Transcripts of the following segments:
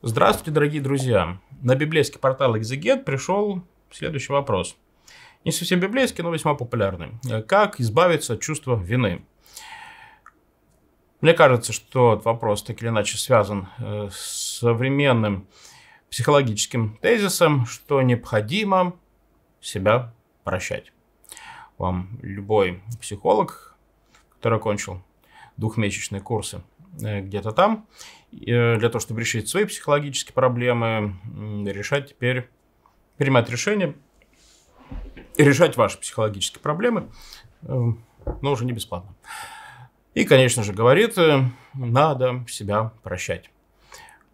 Здравствуйте, дорогие друзья! На библейский портал Exeget пришел следующий вопрос. Не совсем библейский, но весьма популярный. Как избавиться от чувства вины? Мне кажется, что этот вопрос так или иначе связан э, с современным психологическим тезисом, что необходимо себя прощать. Вам любой психолог, который окончил двухмесячные курсы, Э, где-то там, э, для того, чтобы решить свои психологические проблемы, решать теперь, принимать решения, решать ваши психологические проблемы, эм, но уже не бесплатно. И, конечно же, говорит, э, надо себя прощать.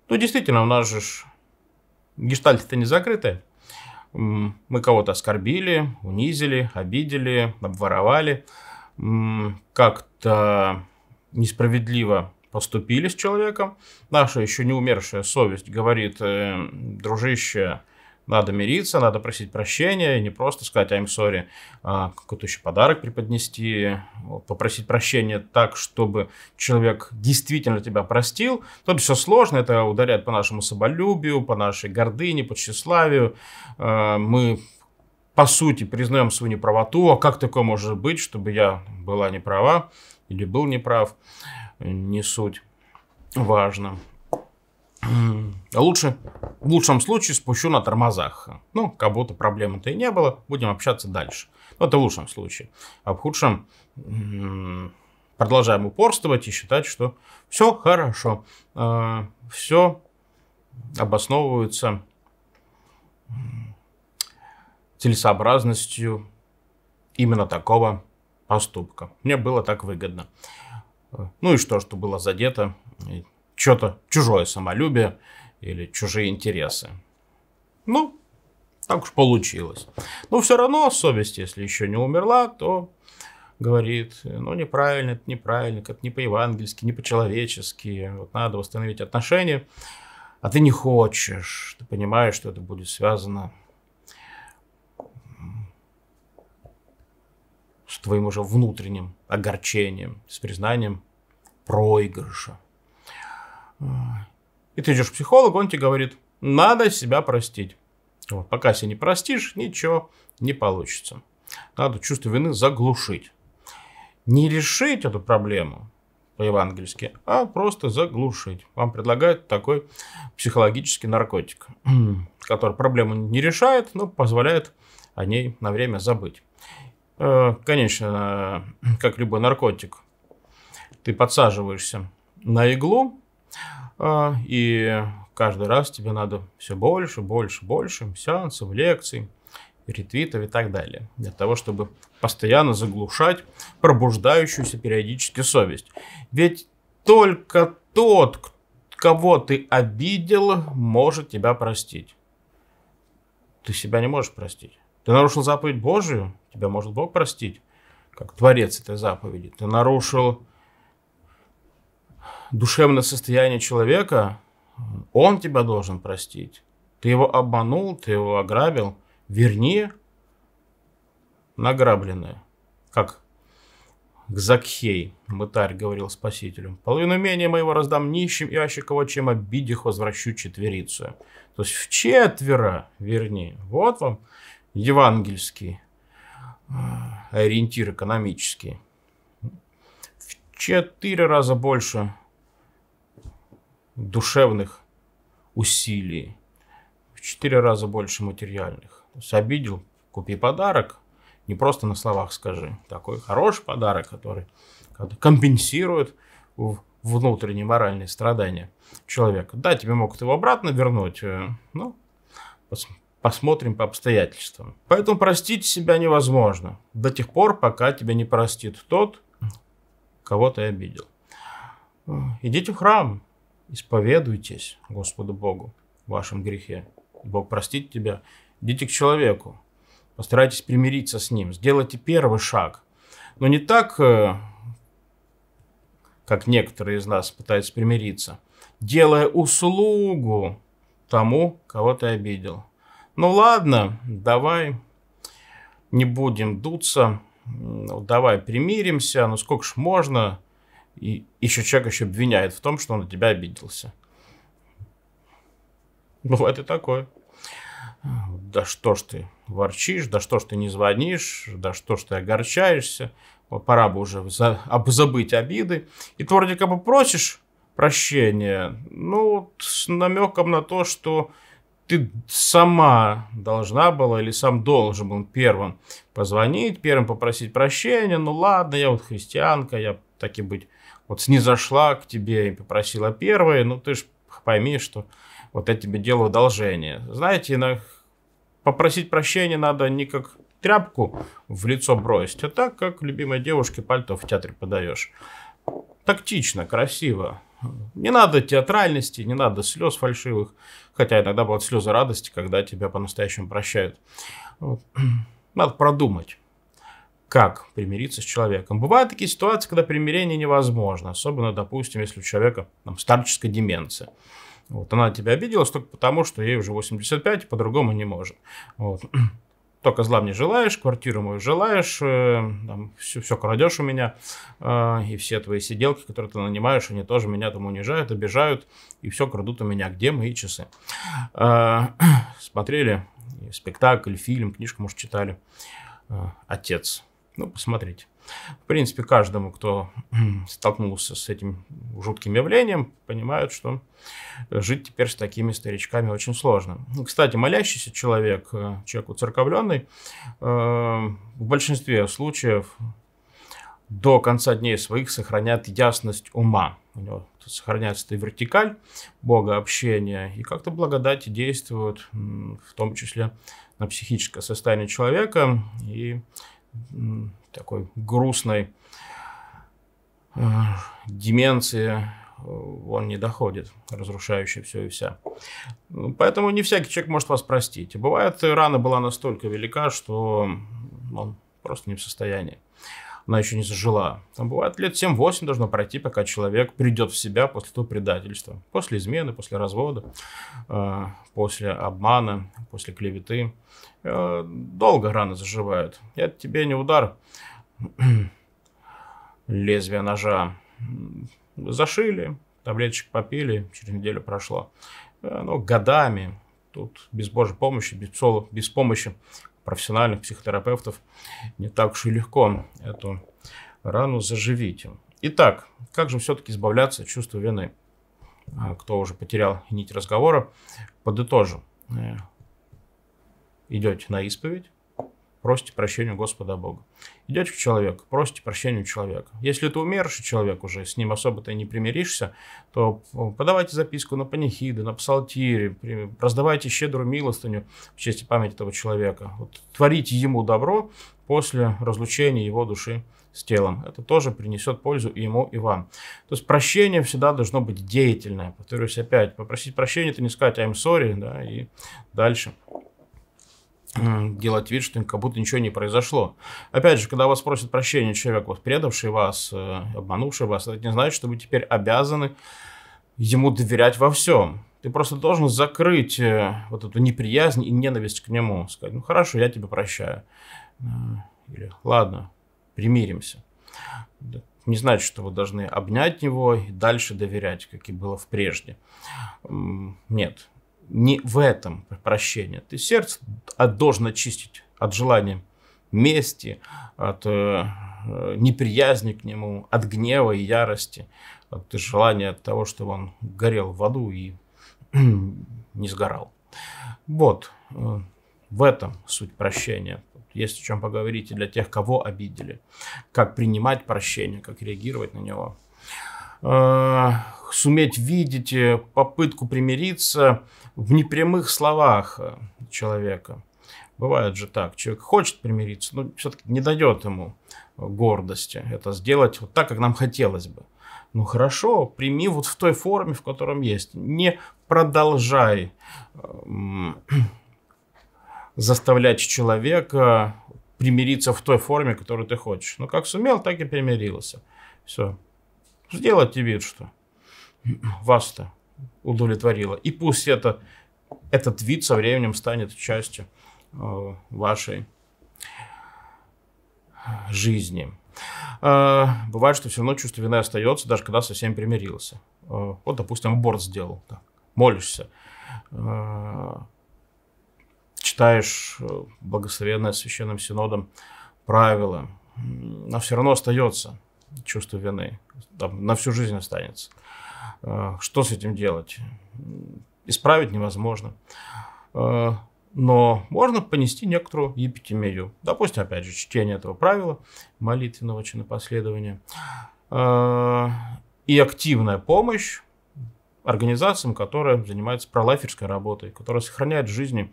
Ну, действительно, у нас же гештальты-то не закрыты. Мы кого-то оскорбили, унизили, обидели, обворовали, как-то несправедливо поступили с человеком. Наша еще не умершая совесть говорит, э, дружище, надо мириться, надо просить прощения, не просто сказать I'm sorry, а какой-то еще подарок преподнести, попросить прощения так, чтобы человек действительно тебя простил. Тут все сложно, это ударяет по нашему соболюбию, по нашей гордыне, по тщеславию. Э, мы по сути признаем свою неправоту, а как такое может быть, чтобы я была неправа или был неправ не суть важно. Лучше, в лучшем случае спущу на тормозах. Ну, как будто проблемы-то и не было, будем общаться дальше. Но это в лучшем случае. А в худшем продолжаем упорствовать и считать, что все хорошо, а, все обосновывается целесообразностью именно такого поступка. Мне было так выгодно. Ну и что, что было задето? Что-то чужое самолюбие или чужие интересы. Ну, так уж получилось. Но все равно совесть, если еще не умерла, то говорит, ну неправильно, это неправильно, это не по-евангельски, не по-человечески, вот надо восстановить отношения, а ты не хочешь, ты понимаешь, что это будет связано твоим уже внутренним огорчением, с признанием проигрыша. И ты идешь к психологу, он тебе говорит, надо себя простить. Вот, пока себя не простишь, ничего не получится. Надо чувство вины заглушить. Не решить эту проблему по-евангельски, а просто заглушить. Вам предлагают такой психологический наркотик, который проблему не решает, но позволяет о ней на время забыть. Э, конечно, э, как любой наркотик, ты подсаживаешься на иглу, э, и каждый раз тебе надо все больше, больше, больше сеансов, лекций, ретвитов и так далее. Для того, чтобы постоянно заглушать пробуждающуюся периодически совесть. Ведь только тот, кого ты обидел, может тебя простить. Ты себя не можешь простить. Ты нарушил заповедь Божию, тебя может Бог простить, как творец этой заповеди. Ты нарушил душевное состояние человека, он тебя должен простить. Ты его обманул, ты его ограбил. Верни награбленное. Как Закхей, мытарь, говорил спасителю. Половину имения моего раздам нищим и аще кого чем обидях возвращу четверицу. То есть в четверо верни. Вот вам евангельские, э, ориентир экономический. В четыре раза больше душевных усилий, в четыре раза больше материальных. То есть обидел, купи подарок, не просто на словах скажи. Такой хороший подарок, который компенсирует внутренние моральные страдания человека. Да, тебе могут его обратно вернуть, э, но ну, посмотрим по обстоятельствам. Поэтому простить себя невозможно до тех пор, пока тебя не простит тот, кого ты обидел. Идите в храм, исповедуйтесь Господу Богу в вашем грехе. Бог простит тебя. Идите к человеку, постарайтесь примириться с ним, сделайте первый шаг. Но не так, э, как некоторые из нас пытаются примириться, делая услугу тому, кого ты обидел. Ну ладно, давай не будем дуться, ну, давай примиримся, ну сколько ж можно. И еще человек еще обвиняет в том, что он на тебя обиделся. Бывает и такое. Да что ж ты ворчишь, да что ж ты не звонишь, да что ж ты огорчаешься. пора бы уже за... забыть обиды. И ты вроде как бы просишь прощения, ну, с намеком на то, что ты сама должна была или сам должен был первым позвонить, первым попросить прощения, ну ладно, я вот христианка, я таки быть вот снизошла к тебе и попросила первое, ну ты ж пойми, что вот я тебе делаю одолжение. Знаете, на... попросить прощения надо не как тряпку в лицо бросить, а так, как любимой девушке пальто в театре подаешь. Тактично, красиво. Не надо театральности, не надо слез фальшивых, хотя иногда бывают слезы радости, когда тебя по-настоящему прощают. Вот. Надо продумать, как примириться с человеком. Бывают такие ситуации, когда примирение невозможно, особенно, допустим, если у человека там, старческая деменция. Вот, она тебя обиделась только потому, что ей уже 85, по-другому не может. Вот. только зла мне желаешь, квартиру мою желаешь, э, там, все, все крадешь у меня, э, и все твои сиделки, которые ты нанимаешь, они тоже меня там унижают, обижают, и все крадут у меня. Где мои часы? Э, смотрели спектакль, фильм, книжку, может, читали. Э, отец. Ну, посмотрите. В принципе, каждому, кто столкнулся с этим жутким явлением, понимают, что жить теперь с такими старичками очень сложно. Ну, кстати, молящийся человек, э, человек уцерковленный, э, в большинстве случаев до конца дней своих сохраняет ясность ума. У него сохраняется эта вертикаль Бога общения, и как-то благодати действуют, в том числе на психическое состояние человека, и такой грустной э, деменции э, он не доходит, разрушающий все и вся. Ну, поэтому не всякий человек может вас простить. Бывает, рана была настолько велика, что он просто не в состоянии она еще не зажила. Там бывает лет 7-8 должно пройти, пока человек придет в себя после того предательства. После измены, после развода, э, после обмана, после клеветы. Э, долго раны заживают. Это тебе не удар лезвия ножа. Зашили, таблеточек попили, через неделю прошло. Э, Но ну, годами, тут без Божьей помощи, без, соло, без помощи профессиональных психотерапевтов не так уж и легко эту рану заживить. Итак, как же все-таки избавляться от чувства вины? А, кто уже потерял нить разговора, подытожим. Э, Идете на исповедь, просите прощения у Господа Бога. Идете к человеку, просите прощения у человека. Если ты умерший человек уже, с ним особо ты не примиришься, то подавайте записку на панихиды, на псалтире, раздавайте щедрую милостыню в честь памяти этого человека. Вот, творите ему добро после разлучения его души с телом. Это тоже принесет пользу и ему, и вам. То есть прощение всегда должно быть деятельное. Повторюсь опять, попросить прощения, это не сказать I'm sorry, да, и дальше делать вид, что как будто ничего не произошло. Опять же, когда вас просят прощения человек, вот, предавший вас, э, обманувший вас, это не значит, что вы теперь обязаны ему доверять во всем. Ты просто должен закрыть э, вот эту неприязнь и ненависть к нему. Сказать, ну хорошо, я тебя прощаю. Э, или ладно, примиримся. Не значит, что вы должны обнять его и дальше доверять, как и было в прежде. Нет, не в этом прощение. Ты сердце должен очистить от желания мести, от э, э, неприязни к нему, от гнева и ярости, от желания от того, чтобы он горел в аду и не сгорал. Вот, э, в этом суть прощения. Есть о чем поговорить и для тех, кого обидели. Как принимать прощение, как реагировать на него. Э, суметь видеть э, попытку примириться в непрямых словах э, человека. Бывает же так, человек хочет примириться, но все-таки не дает ему гордости это сделать вот так, как нам хотелось бы. Ну хорошо, прими вот в той форме, в котором есть. Не продолжай эм, заставлять человека примириться в той форме, которую ты хочешь. ну как сумел, так и примирился. Все. Сделать тебе что? Вас-то удовлетворило. И пусть это, этот вид со временем станет частью э, вашей жизни. Э, бывает, что все равно чувство вины остается, даже когда совсем примирился. Э, вот, допустим, аборт сделал. Так, молишься. Э, читаешь э, благословенное священным синодом правила, но все равно остается чувство вины. Там, на всю жизнь останется. Э, что с этим делать? Исправить невозможно. Э, но можно понести некоторую епитемию. Допустим, опять же, чтение этого правила молитвенного чинопоследования. Э, и активная помощь организациям, которые занимаются пролайферской работой, которые сохраняют жизни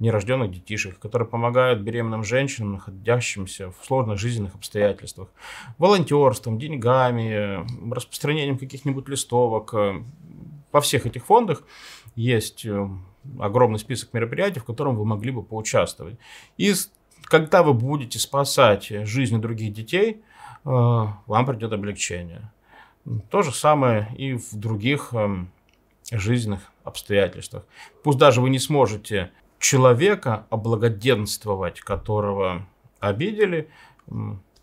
нерожденных детишек, которые помогают беременным женщинам, находящимся в сложных жизненных обстоятельствах, волонтерством, деньгами, распространением каких-нибудь листовок. Во всех этих фондах есть э, огромный список мероприятий, в котором вы могли бы поучаствовать. И когда вы будете спасать жизни других детей, э, вам придет облегчение. То же самое и в других эм, жизненных обстоятельствах. Пусть даже вы не сможете человека облагоденствовать, которого обидели,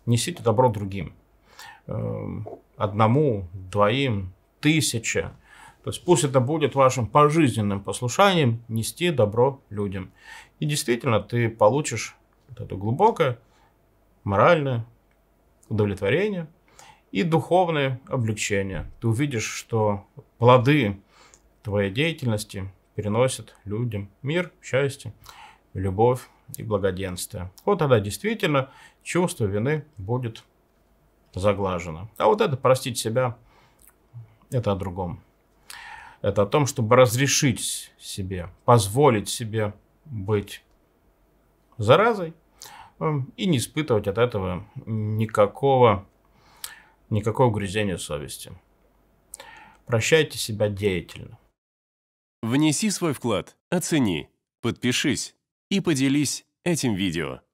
несите добро другим. Эм, одному, двоим, тысяче. То есть пусть это будет вашим пожизненным послушанием нести добро людям. И действительно, ты получишь вот это глубокое моральное удовлетворение – и духовное облегчение. Ты увидишь, что плоды твоей деятельности переносят людям мир, счастье, любовь и благоденствие. Вот тогда действительно чувство вины будет заглажено. А вот это простить себя, это о другом. Это о том, чтобы разрешить себе, позволить себе быть заразой эм, и не испытывать от этого никакого никакого угрызения совести. Прощайте себя деятельно. Внеси свой вклад, оцени, подпишись и поделись этим видео.